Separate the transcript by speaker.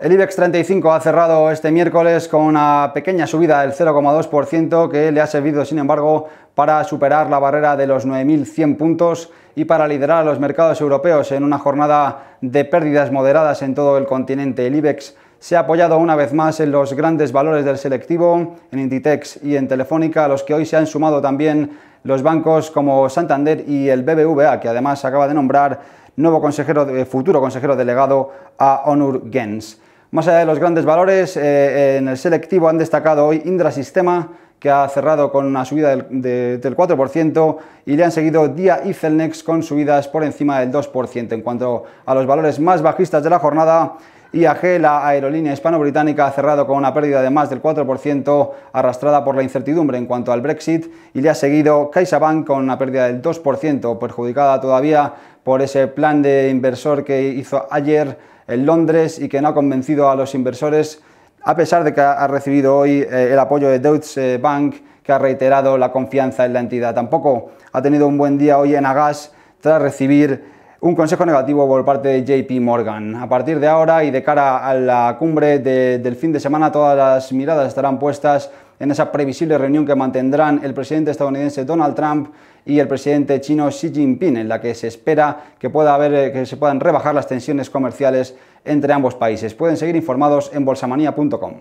Speaker 1: El IBEX 35 ha cerrado este miércoles con una pequeña subida del 0,2% que le ha servido, sin embargo, para superar la barrera de los 9.100 puntos y para liderar a los mercados europeos en una jornada de pérdidas moderadas en todo el continente. El IBEX se ha apoyado una vez más en los grandes valores del selectivo, en Inditex y en Telefónica, a los que hoy se han sumado también los bancos como Santander y el BBVA, que además acaba de nombrar nuevo consejero, futuro consejero delegado a Onur Gens. Más allá de los grandes valores, eh, en el selectivo han destacado hoy Indra Sistema, que ha cerrado con una subida del, 4%, y le han seguido Día y Celnex con subidas por encima del 2%. En cuanto a los valores más bajistas de la jornada, IAG, la aerolínea hispano-británica, ha cerrado con una pérdida de más del 4% arrastrada por la incertidumbre en cuanto al Brexit y le ha seguido CaixaBank con una pérdida del 2%, perjudicada todavía por ese plan de inversor que hizo ayer en Londres y que no ha convencido a los inversores, a pesar de que ha recibido hoy eh, el apoyo de Deutsche Bank, que ha reiterado la confianza en la entidad. Tampoco ha tenido un buen día hoy en Agas tras recibir un consejo negativo por parte de JP Morgan. A partir de ahora y de cara a la cumbre del fin de semana, todas las miradas estarán puestas en esa previsible reunión que mantendrán el presidente estadounidense Donald Trump y el presidente chino Xi Jinping, en la que se espera que, pueda eh, que se puedan rebajar las tensiones comerciales entre ambos países. Pueden seguir informados en bolsamanía.com.